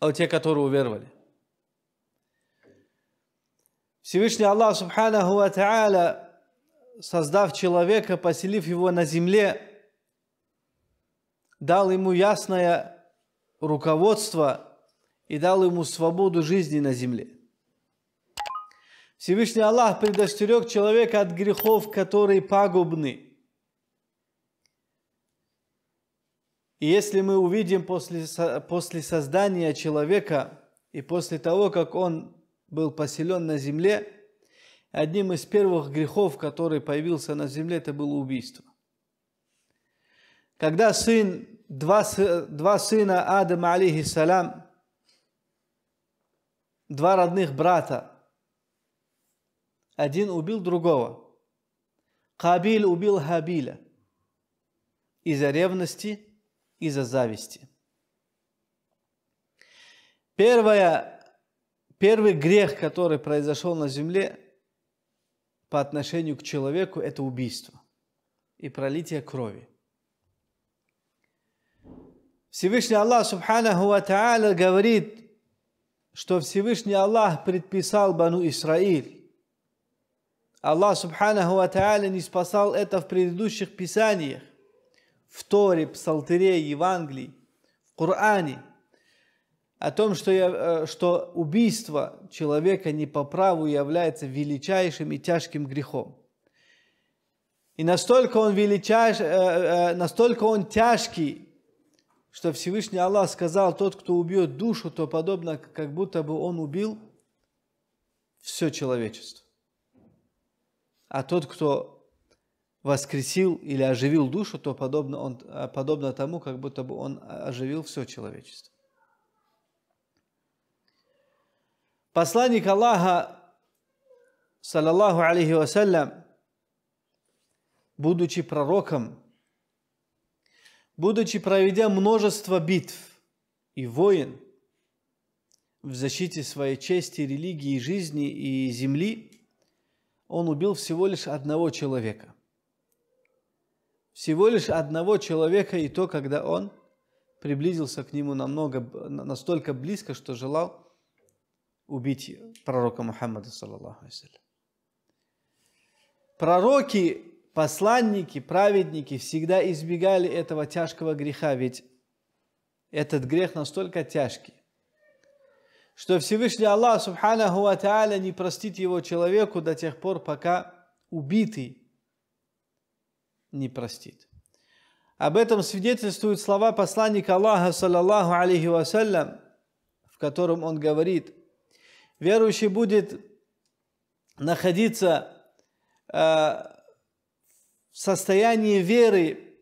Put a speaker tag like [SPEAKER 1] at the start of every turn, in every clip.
[SPEAKER 1] а те, которые уверовали. Всевышний Аллах Субханаху Ва Та'аля, создав человека, поселив его на земле, дал ему ясное руководство и дал ему свободу жизни на земле. Всевышний Аллах предостерег человека от грехов, которые пагубны – И если мы увидим после, после создания человека и после того, как он был поселен на земле, одним из первых грехов, который появился на земле, это было убийство. Когда сын, два, два сына Адама, алейхиссалям, два родных брата, один убил другого. Кабиль убил Хабиля из-за ревности – из-за зависти. Первое, первый грех, который произошел на земле по отношению к человеку, это убийство и пролитие крови. Всевышний Аллах Субханаху Ва Та'аля говорит, что Всевышний Аллах предписал Бану Исраиль. Аллах Субханаху Ва Та'аля не спасал это в предыдущих писаниях в Торе, Псалтере, Евангелии, в Коране, о том, что, я, э, что убийство человека не по праву является величайшим и тяжким грехом. И настолько он, величайш, э, э, настолько он тяжкий, что Всевышний Аллах сказал, тот, кто убьет душу, то подобно, как будто бы он убил все человечество. А тот, кто воскресил или оживил душу, то подобно, он, а, подобно тому, как будто бы он а, оживил все человечество. Посланник Аллаха, саллаллаху алейхи вассалям, будучи пророком, будучи проведя множество битв и войн в защите своей чести, религии, жизни и земли, он убил всего лишь одного человека всего лишь одного человека, и то, когда он приблизился к нему намного, настолько близко, что желал убить пророка Мухаммада, саллаллаху Пророки, посланники, праведники всегда избегали этого тяжкого греха, ведь этот грех настолько тяжкий, что Всевышний Аллах, субханаху ва не простит его человеку до тех пор, пока убитый не простит. Об этом свидетельствуют слова посланника Аллаха, саллаллаху алейхи вассалям, в котором он говорит, верующий будет находиться э, в состоянии веры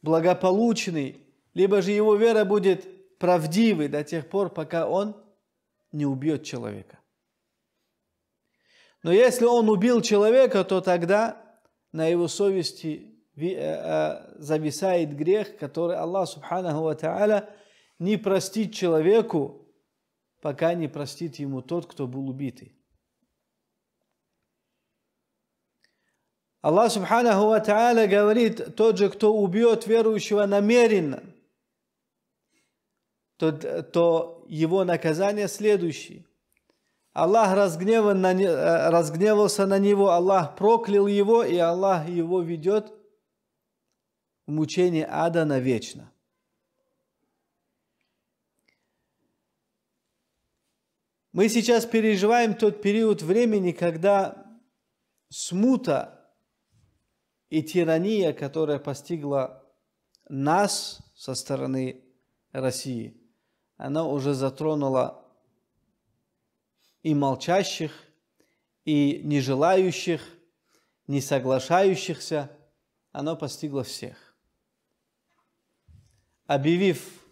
[SPEAKER 1] благополучный, либо же его вера будет правдивой до тех пор, пока он не убьет человека. Но если он убил человека, то тогда на его совести Э, э, зависает грех, который Аллах Субханаху Ва Тааля не простит человеку, пока не простит ему тот, кто был убитый. Аллах Субханаху Ва Тааля говорит, тот же, кто убьет верующего намеренно, то, то его наказание следующее. Аллах разгневан на, э, разгневался на него, Аллах проклял его, и Аллах его ведет – в мучении ада навечно. Мы сейчас переживаем тот период времени, когда смута и тирания, которая постигла нас со стороны России, она уже затронула и молчащих, и не желающих, не соглашающихся, она постигла всех объявив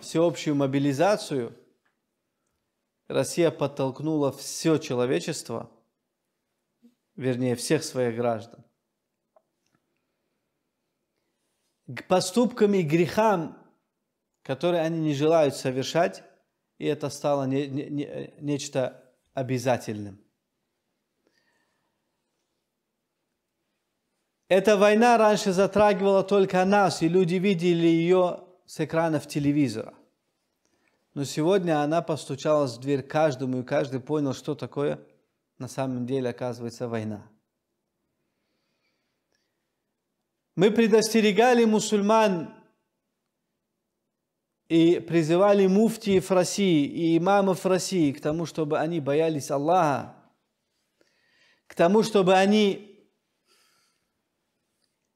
[SPEAKER 1] всеобщую мобилизацию, Россия подтолкнула все человечество, вернее, всех своих граждан, к поступкам и грехам, которые они не желают совершать, и это стало не, не, не, нечто обязательным. Эта война раньше затрагивала только нас, и люди видели ее с экранов телевизора. Но сегодня она постучалась в дверь каждому, и каждый понял, что такое на самом деле оказывается война. Мы предостерегали мусульман и призывали в России и имамов в России к тому, чтобы они боялись Аллаха, к тому, чтобы они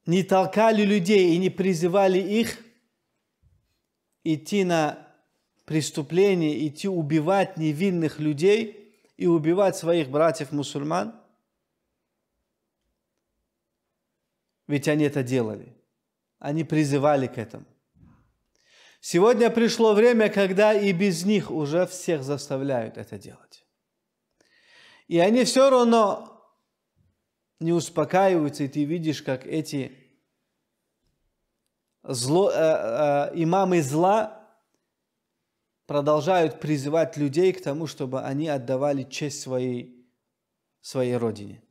[SPEAKER 1] не толкали людей и не призывали их идти на преступление, идти убивать невинных людей и убивать своих братьев-мусульман? Ведь они это делали. Они призывали к этому. Сегодня пришло время, когда и без них уже всех заставляют это делать. И они все равно не успокаиваются, и ты видишь, как эти зло, э, э, имамы зла продолжают призывать людей к тому, чтобы они отдавали честь своей, своей родине.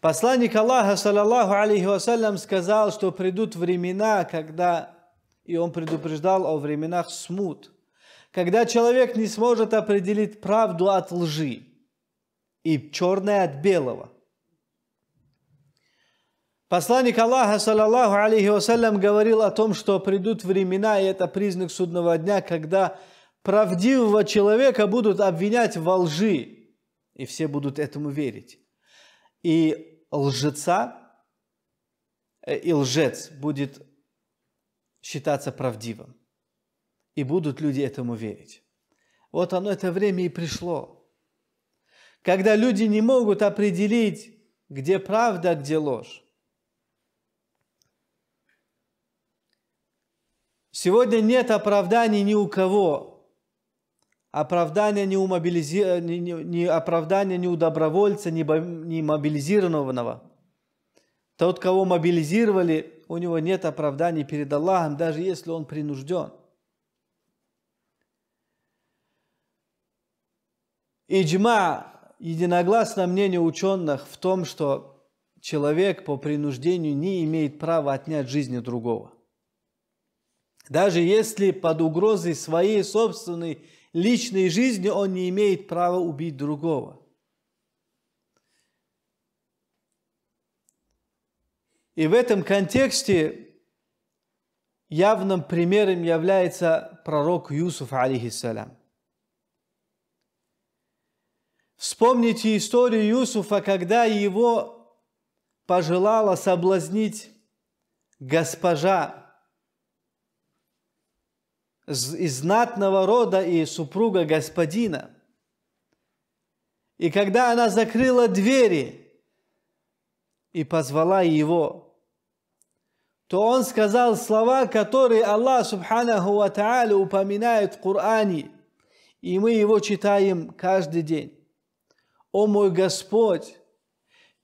[SPEAKER 1] Посланник Аллаха, саллаллаху алейхи вассалям, сказал, что придут времена, когда, и он предупреждал о временах смут, когда человек не сможет определить правду от лжи и черное от белого. Посланник Аллаха, саллаллаху алейхи вассалям, говорил о том, что придут времена, и это признак судного дня, когда правдивого человека будут обвинять во лжи, и все будут этому верить. И лжеца, э, и лжец будет считаться правдивым. И будут люди этому верить. Вот оно, это время и пришло когда люди не могут определить, где правда, а где ложь. Сегодня нет оправданий ни у кого. Оправдания ни у, мобилизи... ни, ни, ни оправдания ни у добровольца, ни, бо... ни мобилизированного. Тот, кого мобилизировали, у него нет оправданий перед Аллахом, даже если он принужден. Иджма Единогласное мнение ученых в том, что человек по принуждению не имеет права отнять жизни другого. Даже если под угрозой своей собственной личной жизни он не имеет права убить другого. И в этом контексте явным примером является пророк Юсуф, алейхиссалям. Вспомните историю Юсуфа, когда его пожелала соблазнить госпожа из знатного рода и супруга господина. И когда она закрыла двери и позвала его, то он сказал слова, которые Аллах Субханаху Ва Тааля упоминает в Коране, и мы его читаем каждый день. «О мой Господь,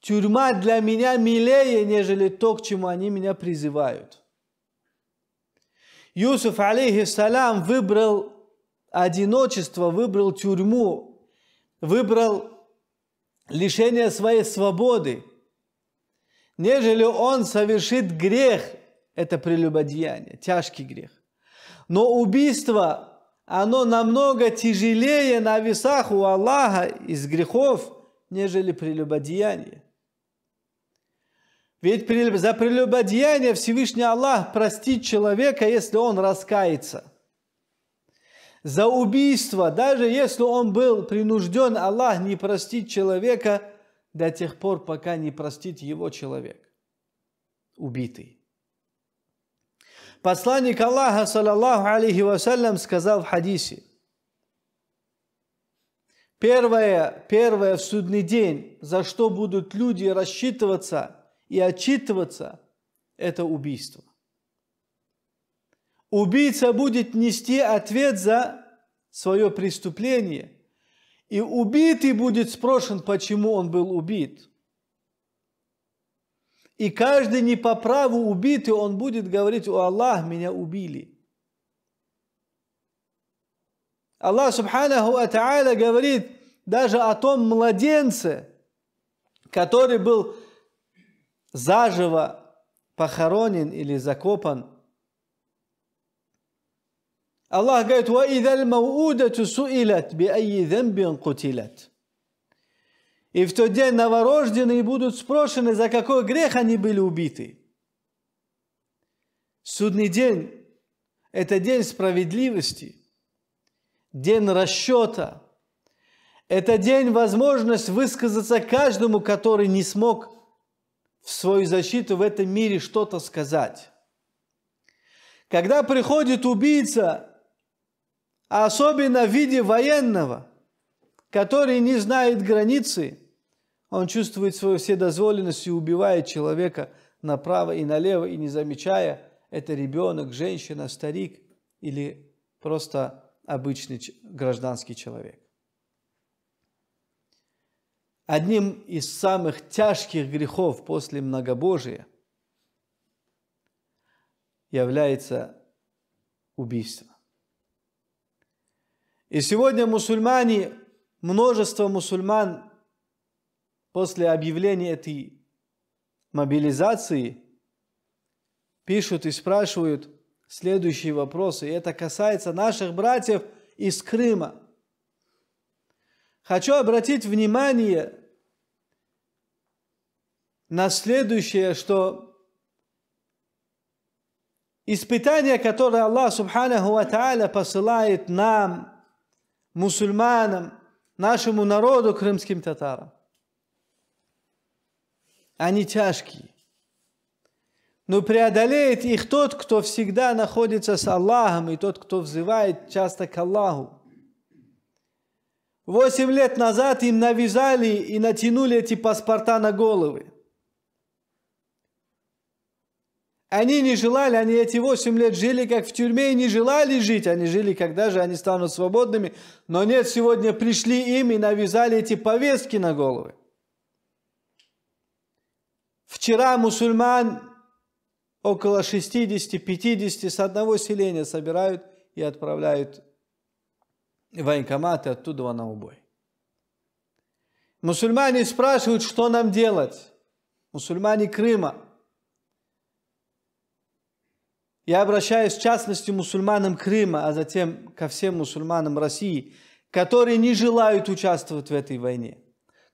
[SPEAKER 1] тюрьма для меня милее, нежели то, к чему они меня призывают». Юсуф, алейхиссалям, выбрал одиночество, выбрал тюрьму, выбрал лишение своей свободы, нежели он совершит грех, это прелюбодеяние, тяжкий грех. Но убийство оно намного тяжелее на весах у Аллаха из грехов, нежели прелюбодеяние. Ведь за прелюбодеяние Всевышний Аллах простит человека, если он раскается. За убийство, даже если он был принужден, Аллах не простит человека до тех пор, пока не простит его человек, убитый. Посланник Аллаха, саллаллаху алейхи вассалям, сказал в хадисе, первое, первое в судный день, за что будут люди рассчитываться и отчитываться, это убийство. Убийца будет нести ответ за свое преступление, и убитый будет спрошен, почему он был убит – и каждый не по праву убитый, он будет говорить, о Аллах, меня убили. Аллах Субханаху Ата'аля говорит даже о том младенце, который был заживо похоронен или закопан. Аллах говорит, وَإِذَا الْمَوْءُودَةُ سُئِلَتْ بِأَيِّ ذَنْبٍ قُتِلَتْ и в тот день новорожденные будут спрошены, за какой грех они были убиты. Судный день – это день справедливости, день расчета. Это день возможность высказаться каждому, который не смог в свою защиту в этом мире что-то сказать. Когда приходит убийца, особенно в виде военного, который не знает границы – он чувствует свою вседозволенность и убивает человека направо и налево, и не замечая, это ребенок, женщина, старик или просто обычный гражданский человек. Одним из самых тяжких грехов после многобожия является убийство. И сегодня мусульмане, множество мусульман после объявления этой мобилизации пишут и спрашивают следующие вопросы. И это касается наших братьев из Крыма. Хочу обратить внимание на следующее, что испытание, которое Аллах Субханаху Ва посылает нам, мусульманам, нашему народу, крымским татарам – они тяжкие. Но преодолеет их тот, кто всегда находится с Аллахом, и тот, кто взывает часто к Аллаху. Восемь лет назад им навязали и натянули эти паспорта на головы. Они не желали, они эти восемь лет жили как в тюрьме и не желали жить. Они жили, когда же они станут свободными. Но нет, сегодня пришли им и навязали эти повестки на головы. Вчера мусульман около 60-50 с одного селения собирают и отправляют в военкоматы оттуда на убой. Мусульмане спрашивают, что нам делать. Мусульмане Крыма. Я обращаюсь в частности мусульманам Крыма, а затем ко всем мусульманам России, которые не желают участвовать в этой войне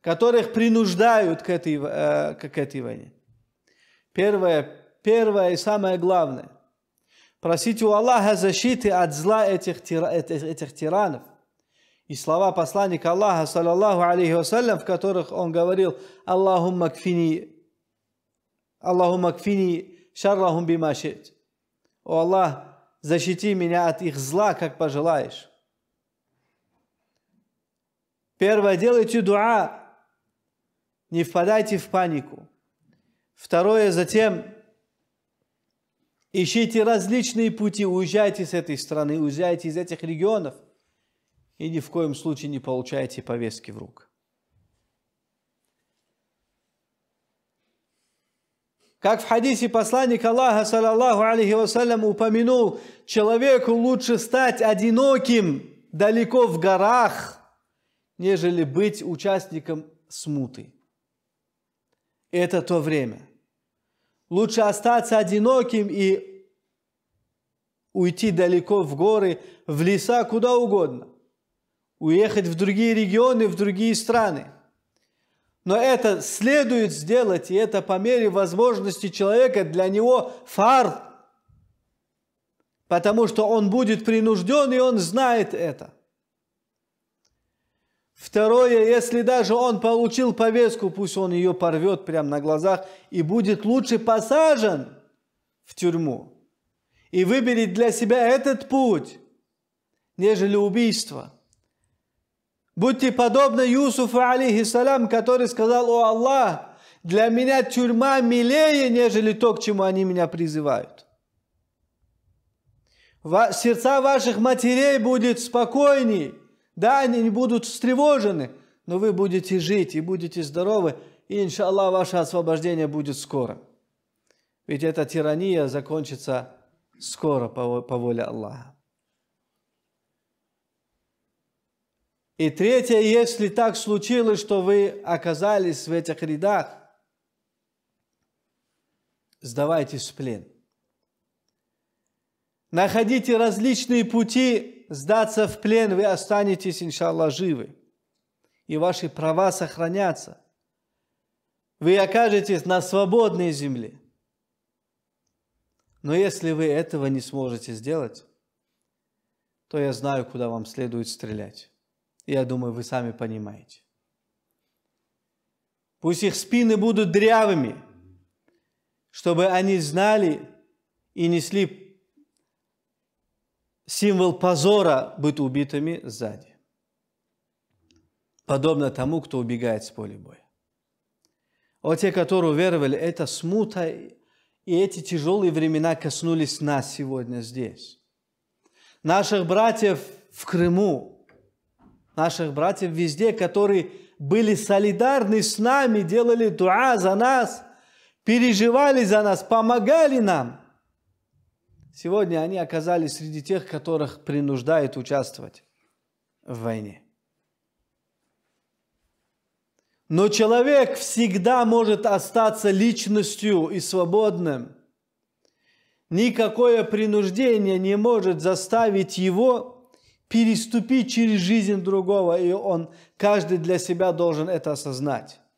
[SPEAKER 1] которых принуждают к этой, э, к этой войне. Первое, первое и самое главное. Просите у Аллаха защиты от зла этих, этих, этих тиранов. И слова посланника Аллаха, саллаллаху алейхи вассалям, в которых он говорил «Аллаху кфини Аллаху кфини шаррахум бимашит». «О Аллах, защити меня от их зла, как пожелаешь». Первое, делайте дуа не впадайте в панику. Второе, затем ищите различные пути, уезжайте с этой страны, уезжайте из этих регионов и ни в коем случае не получайте повестки в рук. Как в хадисе посланник Аллаха, саллаллаху алейхи вассалям, упомянул, человеку лучше стать одиноким далеко в горах, нежели быть участником смуты это то время. Лучше остаться одиноким и уйти далеко в горы, в леса, куда угодно. Уехать в другие регионы, в другие страны. Но это следует сделать, и это по мере возможности человека для него фар. Потому что он будет принужден, и он знает это. Второе, если даже он получил повестку, пусть он ее порвет прямо на глазах и будет лучше посажен в тюрьму и выберет для себя этот путь, нежели убийство. Будьте подобны Юсуфу, алейхиссалям, который сказал, «О Аллах, для меня тюрьма милее, нежели то, к чему они меня призывают». Ва сердца ваших матерей будет спокойней, да, они не будут встревожены, но вы будете жить и будете здоровы, и, иншаллах, ваше освобождение будет скоро. Ведь эта тирания закончится скоро по, по воле Аллаха. И третье, если так случилось, что вы оказались в этих рядах, сдавайтесь в плен. Находите различные пути сдаться в плен, вы останетесь, иншаллах, живы. И ваши права сохранятся. Вы окажетесь на свободной земле. Но если вы этого не сможете сделать, то я знаю, куда вам следует стрелять. Я думаю, вы сами понимаете. Пусть их спины будут дрявыми, чтобы они знали и несли символ позора быть убитыми сзади. Подобно тому, кто убегает с поля боя. О те, которые уверовали, это смута, и эти тяжелые времена коснулись нас сегодня здесь. Наших братьев в Крыму, наших братьев везде, которые были солидарны с нами, делали дуа за нас, переживали за нас, помогали нам – Сегодня они оказались среди тех, которых принуждают участвовать в войне. Но человек всегда может остаться личностью и свободным. Никакое принуждение не может заставить его переступить через жизнь другого, и он каждый для себя должен это осознать.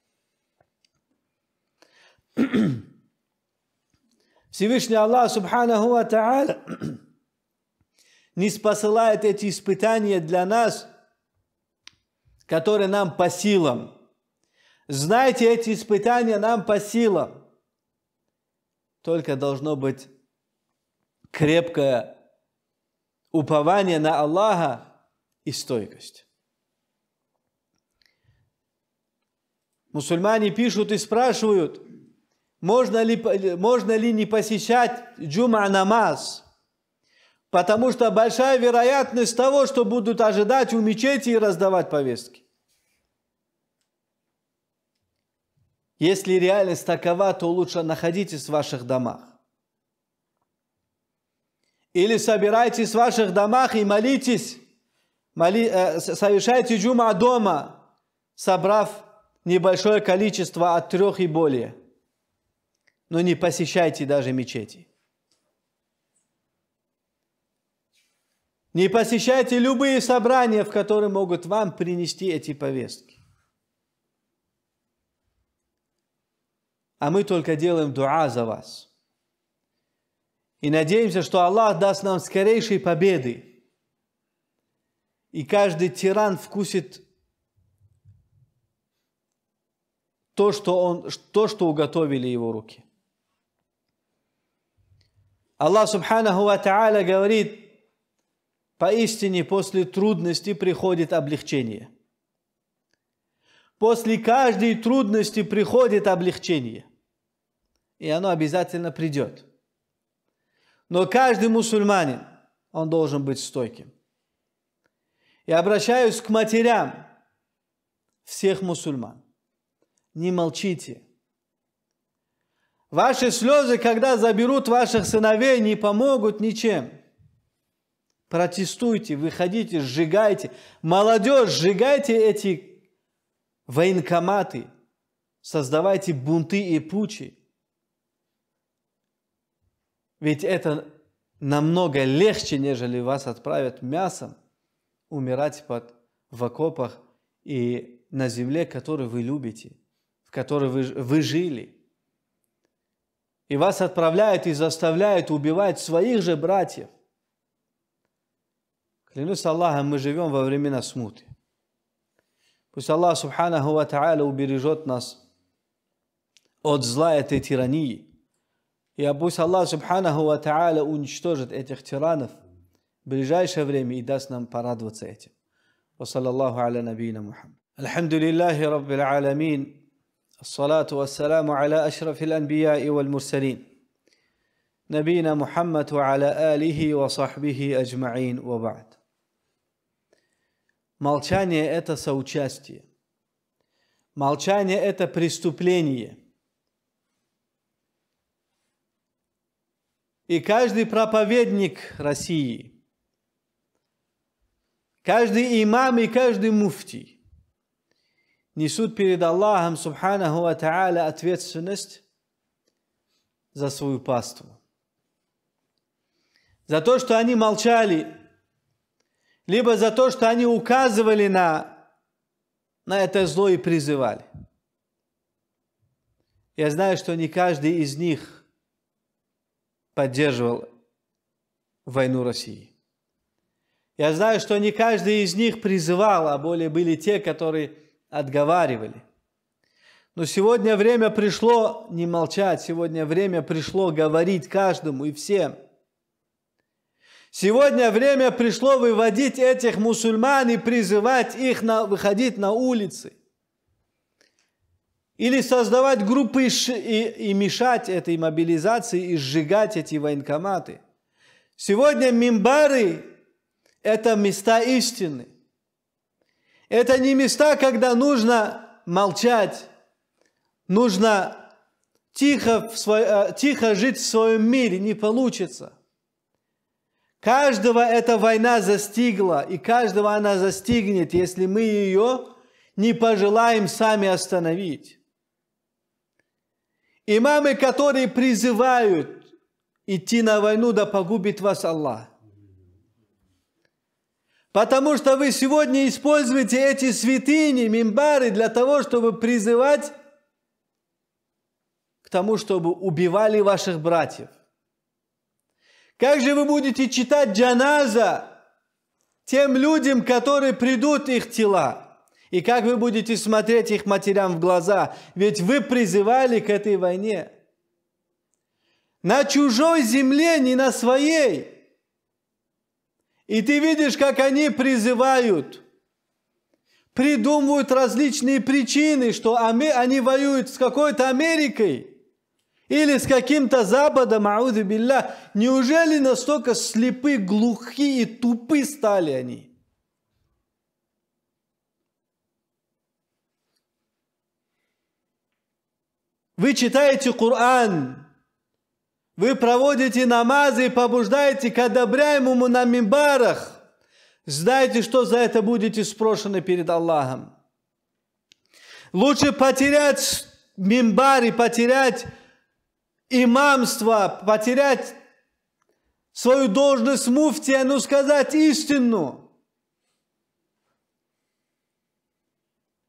[SPEAKER 1] Всевышний Аллах Субханаху Ва не спосылает эти испытания для нас, которые нам по силам. Знайте, эти испытания нам по силам. Только должно быть крепкое упование на Аллаха и стойкость. Мусульмане пишут и спрашивают – можно ли, можно ли не посещать джума намаз, потому что большая вероятность того, что будут ожидать у мечети и раздавать повестки. Если реальность такова, то лучше находитесь в ваших домах. Или собирайтесь в ваших домах и молитесь, моли, э, совершайте джума дома, собрав небольшое количество от трех и более – но не посещайте даже мечети. Не посещайте любые собрания, в которые могут вам принести эти повестки. А мы только делаем дуа за вас. И надеемся, что Аллах даст нам скорейшей победы. И каждый тиран вкусит то, что, он, то, что уготовили его руки. Аллах Субханаху Ва Та'аля говорит, поистине после трудности приходит облегчение. После каждой трудности приходит облегчение. И оно обязательно придет. Но каждый мусульманин, он должен быть стойким. И обращаюсь к матерям всех мусульман. Не молчите – Ваши слезы, когда заберут ваших сыновей, не помогут ничем. Протестуйте, выходите, сжигайте. Молодежь, сжигайте эти военкоматы. Создавайте бунты и пучи. Ведь это намного легче, нежели вас отправят мясом умирать под, в окопах и на земле, которую вы любите, в которой вы, вы жили – и вас отправляют и заставляют убивать своих же братьев. Клянусь Аллахом, мы живем во времена смуты. Пусть Аллах Субханаху Ва Та'аля убережет нас от зла этой тирании. И пусть Аллах Субханаху Ва Та'аля уничтожит этих тиранов в ближайшее время и даст нам порадоваться этим. وصلى الله على نبينا محمد الحمد لله رب العالمين الصلاة والسلام على أشرف الأنبياء والمرسلين نبينا محمد وعلى آله وصحبه أجمعين وبعد مالشانية أتا سوچاستية مالشانية أتا преступление И каждый проповедник России, каждый имам и каждый муфтий несут перед Аллахом, субханаху ва та'аля, ответственность за свою паству. За то, что они молчали, либо за то, что они указывали на, на это зло и призывали. Я знаю, что не каждый из них поддерживал войну России. Я знаю, что не каждый из них призывал, а более были те, которые отговаривали. Но сегодня время пришло не молчать, сегодня время пришло говорить каждому и всем. Сегодня время пришло выводить этих мусульман и призывать их на, выходить на улицы. Или создавать группы и, и мешать этой мобилизации и сжигать эти военкоматы. Сегодня мимбары – это места истины – это не места, когда нужно молчать, нужно тихо, свой, э, тихо жить в своем мире, не получится. Каждого эта война застигла, и каждого она застигнет, если мы ее не пожелаем сами остановить. Имамы, которые призывают идти на войну, да погубит вас Аллах. Потому что вы сегодня используете эти святыни, мимбары для того, чтобы призывать к тому, чтобы убивали ваших братьев. Как же вы будете читать джаназа тем людям, которые придут их тела? И как вы будете смотреть их матерям в глаза? Ведь вы призывали к этой войне. На чужой земле, не на своей – и ты видишь, как они призывают, придумывают различные причины, что они воюют с какой-то Америкой или с каким-то Западом, ауду билля. Неужели настолько слепы, глухи и тупы стали они? Вы читаете Коран, вы проводите намазы и побуждаете к одобряемому на мимбарах. Знайте, что за это будете спрошены перед Аллахом. Лучше потерять мимбар и потерять имамство, потерять свою должность муфтия, а но ну сказать истину,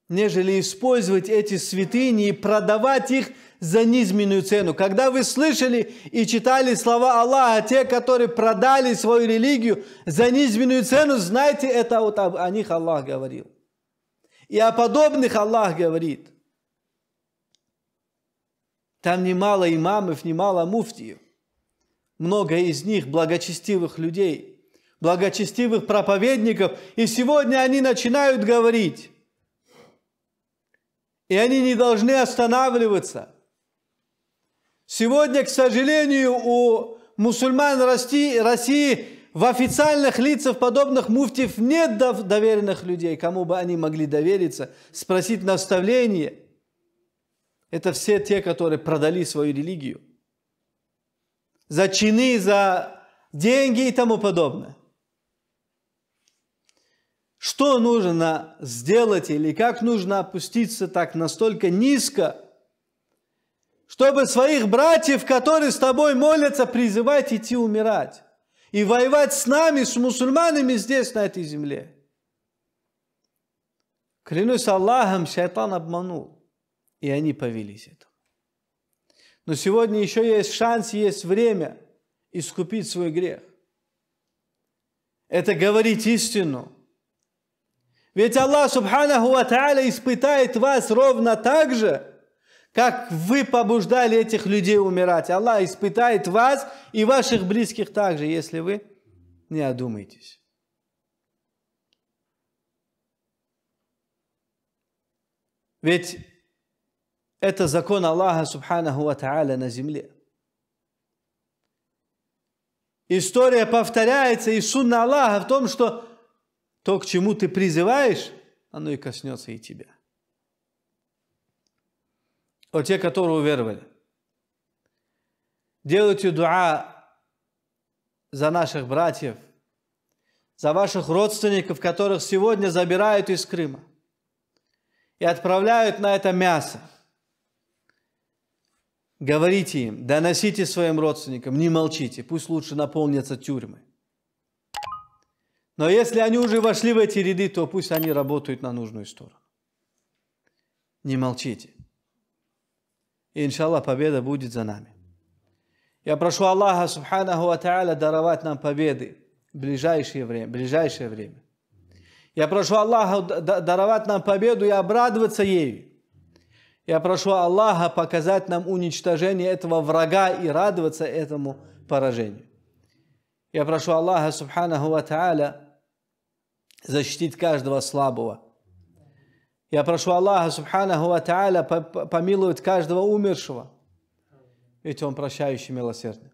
[SPEAKER 1] нежели использовать эти святыни и продавать их за низменную цену. Когда вы слышали и читали слова Аллаха, те, которые продали свою религию за низменную цену, знайте, это вот о них Аллах говорил. И о подобных Аллах говорит. Там немало имамов, немало муфтиев. Много из них благочестивых людей, благочестивых проповедников. И сегодня они начинают говорить. И они не должны останавливаться – Сегодня, к сожалению, у мусульман России в официальных лицах подобных муфтиев нет доверенных людей, кому бы они могли довериться, спросить наставление. Это все те, которые продали свою религию. За чины, за деньги и тому подобное. Что нужно сделать или как нужно опуститься так настолько низко – чтобы своих братьев, которые с тобой молятся, призывать идти умирать и воевать с нами, с мусульманами здесь, на этой земле. Клянусь Аллахом, шайтан обманул, и они повелись этому. Но сегодня еще есть шанс, есть время искупить свой грех. Это говорить истину. Ведь Аллах, субханаху ва испытает вас ровно так же – как вы побуждали этих людей умирать. Аллах испытает вас и ваших близких также, если вы не одумаетесь. Ведь это закон Аллаха Субханаху Ва Та'аля на земле. История повторяется, и сунна Аллаха в том, что то, к чему ты призываешь, оно и коснется и тебя о те, которые уверовали. Делайте дуа за наших братьев, за ваших родственников, которых сегодня забирают из Крыма и отправляют на это мясо. Говорите им, доносите своим родственникам, не молчите, пусть лучше наполнятся тюрьмы. Но если они уже вошли в эти ряды, то пусть они работают на нужную сторону. Не молчите. И, иншаллах, победа будет за нами. Я прошу Аллаха, субханаху ва та'аля, даровать нам победы в ближайшее время. В ближайшее время. Я прошу Аллаха даровать нам победу и обрадоваться ею. Я прошу Аллаха показать нам уничтожение этого врага и радоваться этому поражению. Я прошу Аллаха, субханаху ва та'аля, защитить каждого слабого – я прошу Аллаха, Субханаху Ва Тааля, помилует каждого умершего. Ведь Он прощающий милосердный.